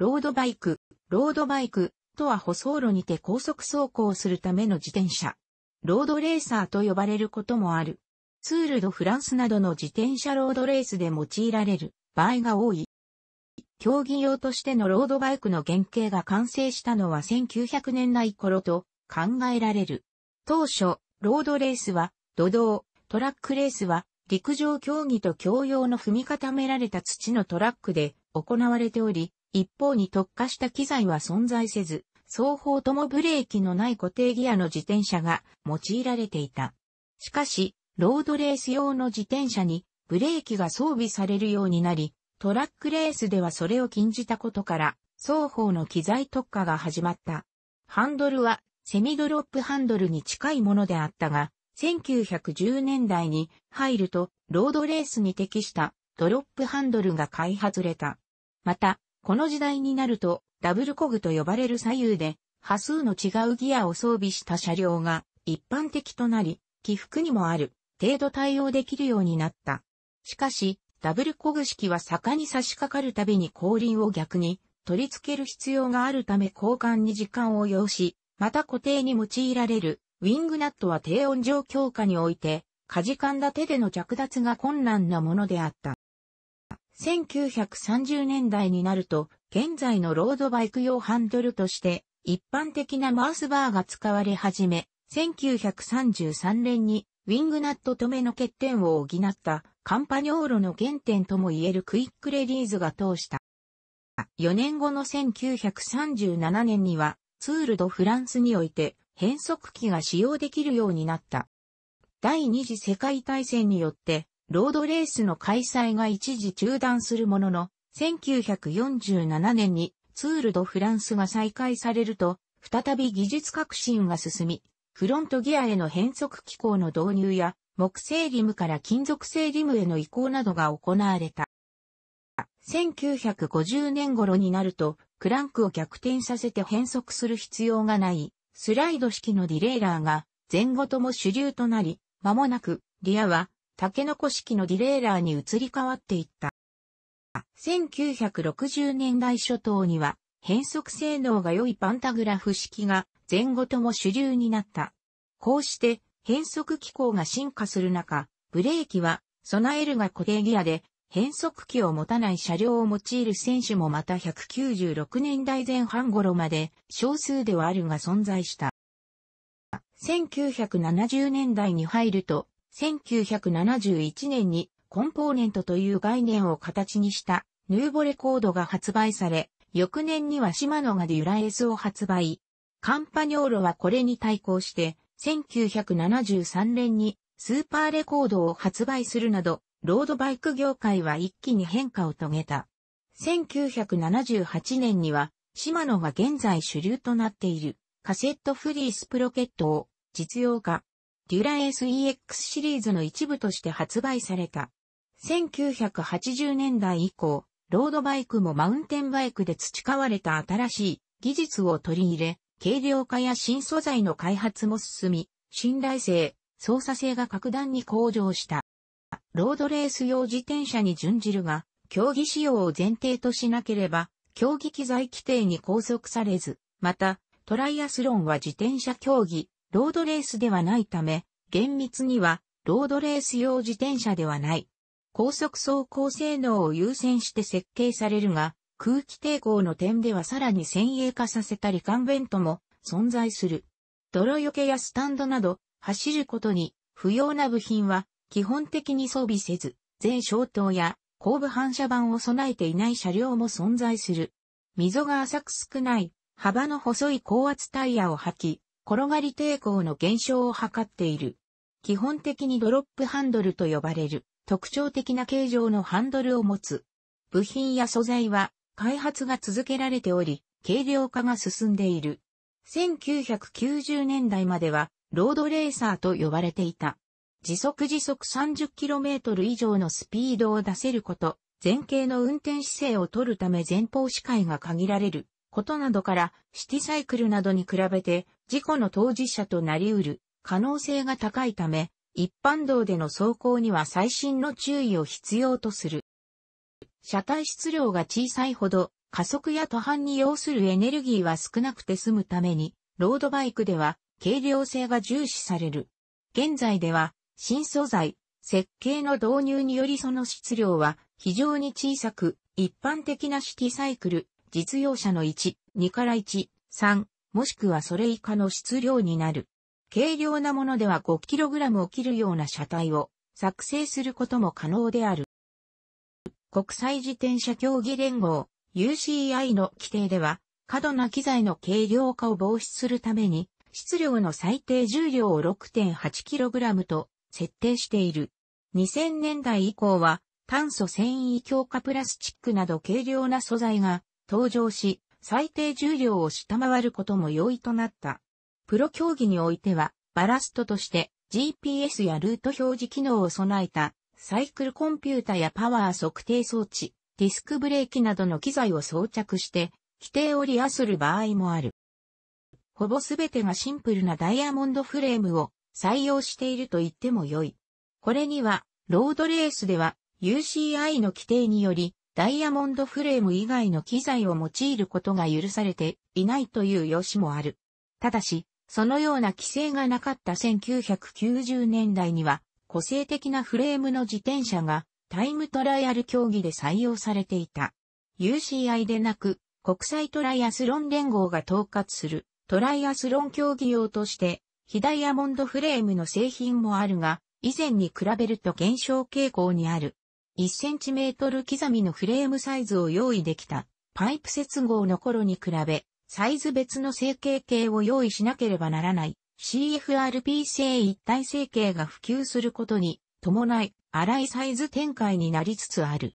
ロードバイク、ロードバイクとは舗装路にて高速走行するための自転車。ロードレーサーと呼ばれることもある。ツールドフランスなどの自転車ロードレースで用いられる場合が多い。競技用としてのロードバイクの原型が完成したのは1900年代頃と考えられる。当初、ロードレースは土道、トラックレースは陸上競技と共用の踏み固められた土のトラックで行われており、一方に特化した機材は存在せず、双方ともブレーキのない固定ギアの自転車が用いられていた。しかし、ロードレース用の自転車にブレーキが装備されるようになり、トラックレースではそれを禁じたことから、双方の機材特化が始まった。ハンドルはセミドロップハンドルに近いものであったが、1910年代に入るとロードレースに適したドロップハンドルが開発された。また、この時代になると、ダブルコグと呼ばれる左右で、波数の違うギアを装備した車両が一般的となり、起伏にもある程度対応できるようになった。しかし、ダブルコグ式は坂に差し掛かるたびに後輪を逆に取り付ける必要があるため交換に時間を要し、また固定に用いられるウィングナットは低温状況下において、かじかんだ手での着脱が困難なものであった。1930年代になると、現在のロードバイク用ハンドルとして、一般的なマウスバーが使われ始め、1933年にウィングナット止めの欠点を補ったカンパニョーロの原点とも言えるクイックレディーズが通した。4年後の1937年にはツールドフランスにおいて変速機が使用できるようになった。第二次世界大戦によってロードレースの開催が一時中断するものの、1947年にツールドフランスが再開されると、再び技術革新が進み、フロントギアへの変速機構の導入や、木製リムから金属製リムへの移行などが行われた。1950年頃になると、クランクを逆転させて変速する必要がない、スライド式のディレイラーが、前後とも主流となり、間もなく、リアは、竹の子式のディレーラーに移り変わっていった。1960年代初頭には変速性能が良いパンタグラフ式が前後とも主流になった。こうして変速機構が進化する中、ブレーキは備えるが固定ギアで変速機を持たない車両を用いる選手もまた196年代前半頃まで少数ではあるが存在した。1970年代に入ると1971年にコンポーネントという概念を形にしたヌーボレコードが発売され、翌年にはシマノがデュラエスを発売。カンパニョーロはこれに対抗して、1973年にスーパーレコードを発売するなど、ロードバイク業界は一気に変化を遂げた。1978年には、シマノが現在主流となっているカセットフリースプロケットを実用化。デュラ SEX シリーズの一部として発売された。1980年代以降、ロードバイクもマウンテンバイクで培われた新しい技術を取り入れ、軽量化や新素材の開発も進み、信頼性、操作性が格段に向上した。ロードレース用自転車に準じるが、競技使用を前提としなければ、競技機材規定に拘束されず、また、トライアスロンは自転車競技、ロードレースではないため、厳密にはロードレース用自転車ではない。高速走行性能を優先して設計されるが、空気抵抗の点ではさらに先鋭化させたリカンベントも存在する。泥除けやスタンドなど、走ることに不要な部品は基本的に装備せず、全消灯や後部反射板を備えていない車両も存在する。溝が浅く少ない、幅の細い高圧タイヤを履き、転がり抵抗の減少を図っている。基本的にドロップハンドルと呼ばれる特徴的な形状のハンドルを持つ。部品や素材は開発が続けられており、軽量化が進んでいる。1990年代まではロードレーサーと呼ばれていた。時速時速 30km 以上のスピードを出せること、前傾の運転姿勢を取るため前方視界が限られることなどから、シティサイクルなどに比べて事故の当事者となり得る可能性が高いため、一般道での走行には最新の注意を必要とする。車体質量が小さいほど、加速や途半に要するエネルギーは少なくて済むために、ロードバイクでは軽量性が重視される。現在では、新素材、設計の導入によりその質量は非常に小さく、一般的なシティサイクル、実用車の1、2から1、3、もしくはそれ以下の質量になる。軽量なものでは 5kg を切るような車体を作成することも可能である。国際自転車競技連合 UCI の規定では、過度な機材の軽量化を防止するために、質量の最低重量を 6.8kg と設定している。2000年代以降は炭素繊維強化プラスチックなど軽量な素材が登場し、最低重量を下回ることも容易となった。プロ競技においては、バラストとして GPS やルート表示機能を備えたサイクルコンピュータやパワー測定装置、ディスクブレーキなどの機材を装着して規定をリアする場合もある。ほぼすべてがシンプルなダイヤモンドフレームを採用していると言っても良い。これには、ロードレースでは UCI の規定によりダイヤモンドフレーム以外の機材を用いることが許されていないという用紙もある。ただし、そのような規制がなかった1990年代には、個性的なフレームの自転車がタイムトライアル競技で採用されていた。UCI でなく、国際トライアスロン連合が統括するトライアスロン競技用として、非ダイヤモンドフレームの製品もあるが、以前に比べると減少傾向にある。1cm 刻みのフレームサイズを用意できたパイプ接合の頃に比べ、サイズ別の成形系を用意しなければならない CFRP 製一体成形が普及することに伴い、荒いサイズ展開になりつつある。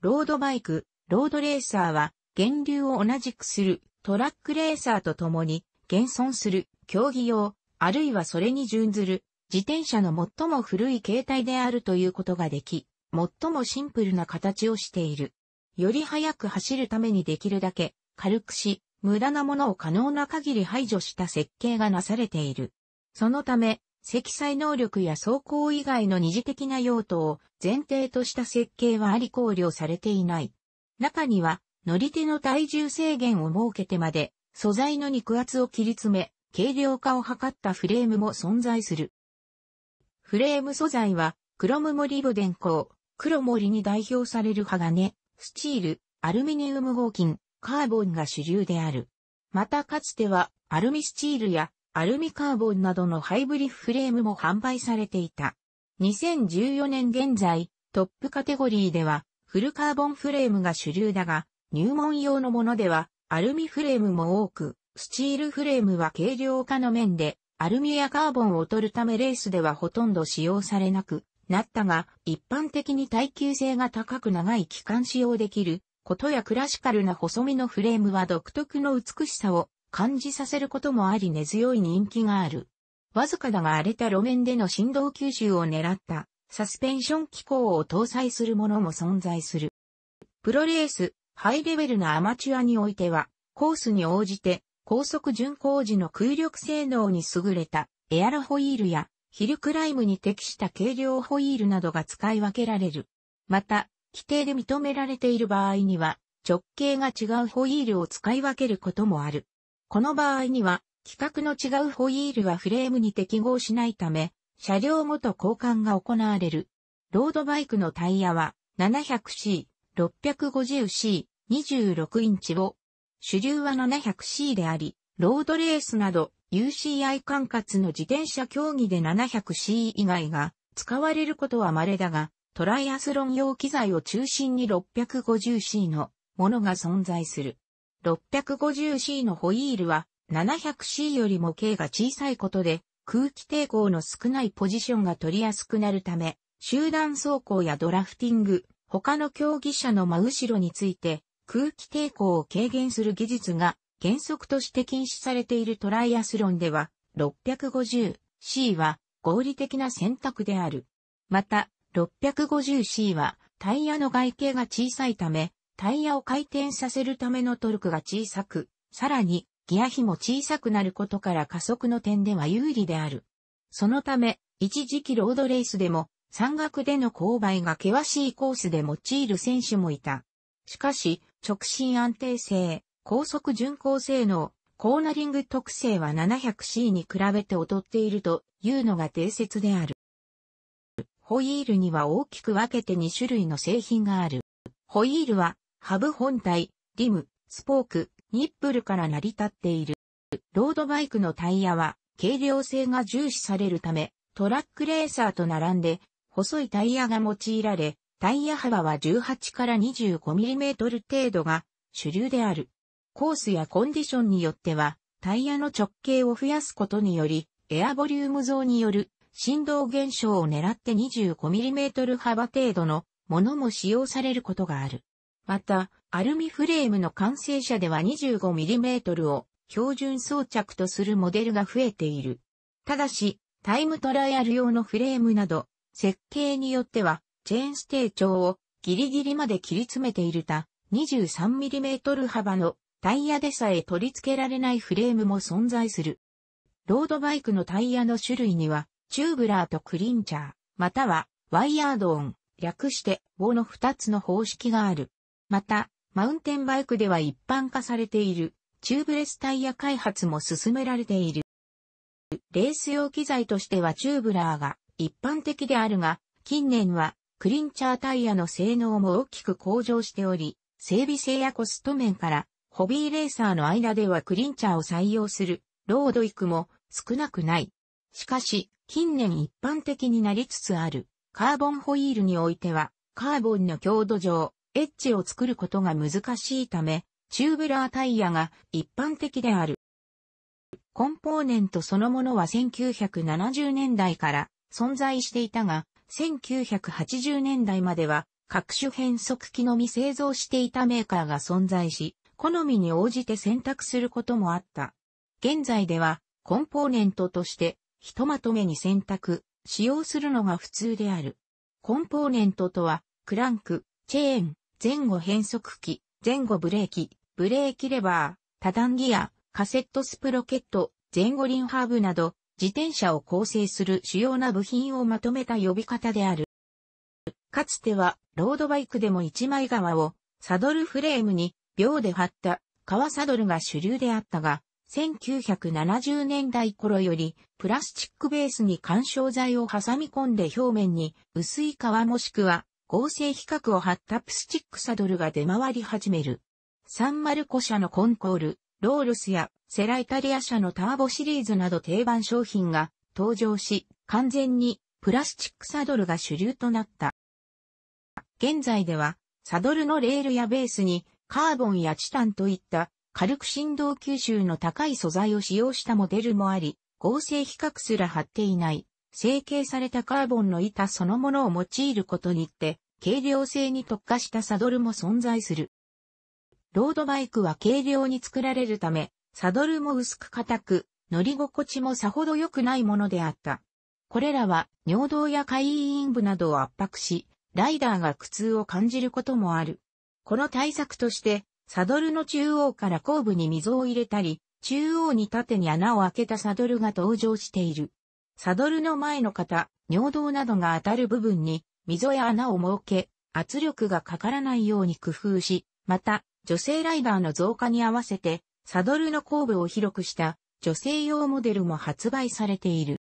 ロードバイク、ロードレーサーは、源流を同じくするトラックレーサーと共に、現存する競技用、あるいはそれに準ずる自転車の最も古い形態であるということができ、最もシンプルな形をしている。より速く走るためにできるだけ軽くし、無駄なものを可能な限り排除した設計がなされている。そのため、積載能力や走行以外の二次的な用途を前提とした設計はあり考慮されていない。中には、乗り手の体重制限を設けてまで、素材の肉厚を切り詰め、軽量化を図ったフレームも存在する。フレーム素材は、クロムモリブデン鋼、黒森に代表される鋼、スチール、アルミニウム合金、カーボンが主流である。またかつてはアルミスチールやアルミカーボンなどのハイブリッフレームも販売されていた。2014年現在、トップカテゴリーではフルカーボンフレームが主流だが、入門用のものではアルミフレームも多く、スチールフレームは軽量化の面で、アルミやカーボンを取るためレースではほとんど使用されなく、なったが、一般的に耐久性が高く長い期間使用できることやクラシカルな細身のフレームは独特の美しさを感じさせることもあり根強い人気がある。わずかだが荒れた路面での振動吸収を狙ったサスペンション機構を搭載するものも存在する。プロレース、ハイレベルなアマチュアにおいては、コースに応じて高速巡航時の空力性能に優れたエアロホイールやヒルクライムに適した軽量ホイールなどが使い分けられる。また、規定で認められている場合には、直径が違うホイールを使い分けることもある。この場合には、規格の違うホイールはフレームに適合しないため、車両ごと交換が行われる。ロードバイクのタイヤは 700C、650C、26インチを、主流は 700C であり、ロードレースなど UCI 管轄の自転車競技で 700C 以外が使われることは稀だが、トライアスロン用機材を中心に 650C のものが存在する。650C のホイールは 700C よりも径が小さいことで空気抵抗の少ないポジションが取りやすくなるため、集団走行やドラフティング、他の競技者の真後ろについて空気抵抗を軽減する技術が原則として禁止されているトライアスロンでは、650C は合理的な選択である。また、650C はタイヤの外径が小さいため、タイヤを回転させるためのトルクが小さく、さらにギア比も小さくなることから加速の点では有利である。そのため、一時期ロードレースでも、山岳での勾配が険しいコースで用いる選手もいた。しかし、直進安定性、高速巡航性能、コーナリング特性は 700C に比べて劣っているというのが定説である。ホイールには大きく分けて2種類の製品がある。ホイールは、ハブ本体、リム、スポーク、ニップルから成り立っている。ロードバイクのタイヤは、軽量性が重視されるため、トラックレーサーと並んで、細いタイヤが用いられ、タイヤ幅は18から 25mm 程度が主流である。コースやコンディションによっては、タイヤの直径を増やすことにより、エアボリューム増による振動現象を狙って 25mm 幅程度のものも使用されることがある。また、アルミフレームの完成車では 25mm を標準装着とするモデルが増えている。ただし、タイムトライアル用のフレームなど、設計によっては、チェーンステー長をギリギリまで切り詰めているた 23mm 幅のタイヤでさえ取り付けられないフレームも存在する。ロードバイクのタイヤの種類には、チューブラーとクリンチャー、またはワイヤードオン、略して棒の2つの方式がある。また、マウンテンバイクでは一般化されている、チューブレスタイヤ開発も進められている。レース用機材としてはチューブラーが一般的であるが、近年はクリンチャータイヤの性能も大きく向上しており、整備性やコスト面からホビーレーサーの間ではクリンチャーを採用する、ロード育も少なくない。しかし、近年一般的になりつつある、カーボンホイールにおいては、カーボンの強度上、エッジを作ることが難しいため、チューブラータイヤが一般的である。コンポーネントそのものは1970年代から存在していたが、1980年代までは各種変速機のみ製造していたメーカーが存在し、好みに応じて選択することもあった。現在では、コンポーネントとして、ひとまとめに選択、使用するのが普通である。コンポーネントとは、クランク、チェーン、前後変速機、前後ブレーキ、ブレーキレバー、多段ギア、カセットスプロケット、前後輪ハーブなど、自転車を構成する主要な部品をまとめた呼び方である。かつては、ロードバイクでも一枚側を、サドルフレームに両で貼った革サドルが主流であったが、1970年代頃よりプラスチックベースに干渉剤を挟み込んで表面に薄い革もしくは合成比較を張ったプスチックサドルが出回り始める。サンマルコ社のコンコール、ロールスやセライタリア社のターボシリーズなど定番商品が登場し、完全にプラスチックサドルが主流となった。現在では、サドルのレールやベースにカーボンやチタンといった軽く振動吸収の高い素材を使用したモデルもあり、合成比較すら貼っていない、成形されたカーボンの板そのものを用いることにって、軽量性に特化したサドルも存在する。ロードバイクは軽量に作られるため、サドルも薄く硬く、乗り心地もさほど良くないものであった。これらは尿道や会陰部などを圧迫し、ライダーが苦痛を感じることもある。この対策として、サドルの中央から後部に溝を入れたり、中央に縦に穴を開けたサドルが登場している。サドルの前の肩、尿道などが当たる部分に溝や穴を設け、圧力がかからないように工夫し、また、女性ライダーの増加に合わせて、サドルの後部を広くした女性用モデルも発売されている。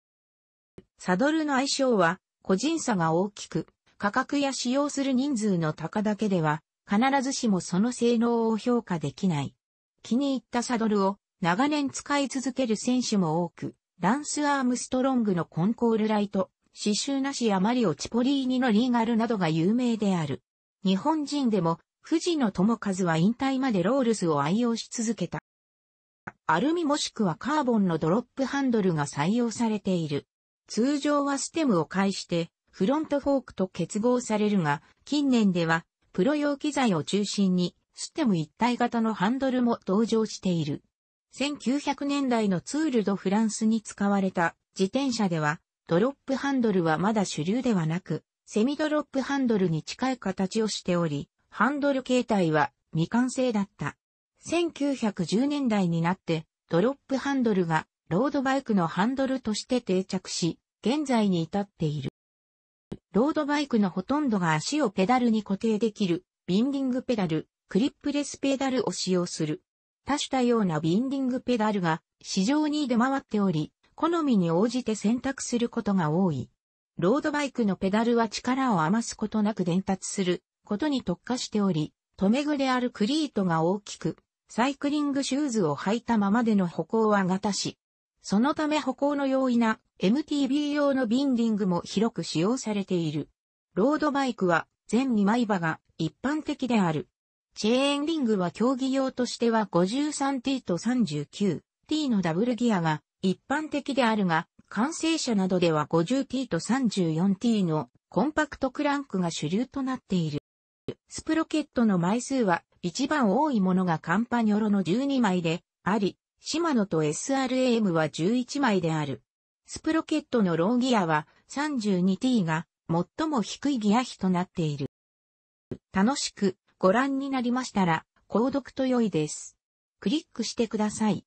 サドルの相性は個人差が大きく、価格や使用する人数の高だけでは必ずしもその性能を評価できない。気に入ったサドルを長年使い続ける選手も多く、ランス・アームストロングのコンコールライト、刺繍なしやマリオ・チポリーニのリーガルなどが有名である。日本人でも、藤野智和は引退までロールスを愛用し続けた。アルミもしくはカーボンのドロップハンドルが採用されている。通常はステムを介して、フロントフォークと結合されるが、近年ではプロ用機材を中心に、ステム一体型のハンドルも登場している。1900年代のツール・ド・フランスに使われた自転車では、ドロップハンドルはまだ主流ではなく、セミドロップハンドルに近い形をしており、ハンドル形態は未完成だった。1910年代になって、ドロップハンドルがロードバイクのハンドルとして定着し、現在に至っている。ロードバイクのほとんどが足をペダルに固定できる、ビンディングペダル、クリップレスペダルを使用する。多種多様なビンディングペダルが市場に出回っており、好みに応じて選択することが多い。ロードバイクのペダルは力を余すことなく伝達することに特化しており、留め具であるクリートが大きく、サイクリングシューズを履いたままでの歩行は型し、そのため歩行の容易な MTB 用のビンディングも広く使用されている。ロードバイクは全2枚刃が一般的である。チェーンリングは競技用としては 53T と 39T のダブルギアが一般的であるが、完成車などでは 50T と 34T のコンパクトクランクが主流となっている。スプロケットの枚数は一番多いものがカンパニョロの12枚であり、シマノと SRAM は11枚である。スプロケットのローギアは 32T が最も低いギア比となっている。楽しくご覧になりましたら、購読と良いです。クリックしてください。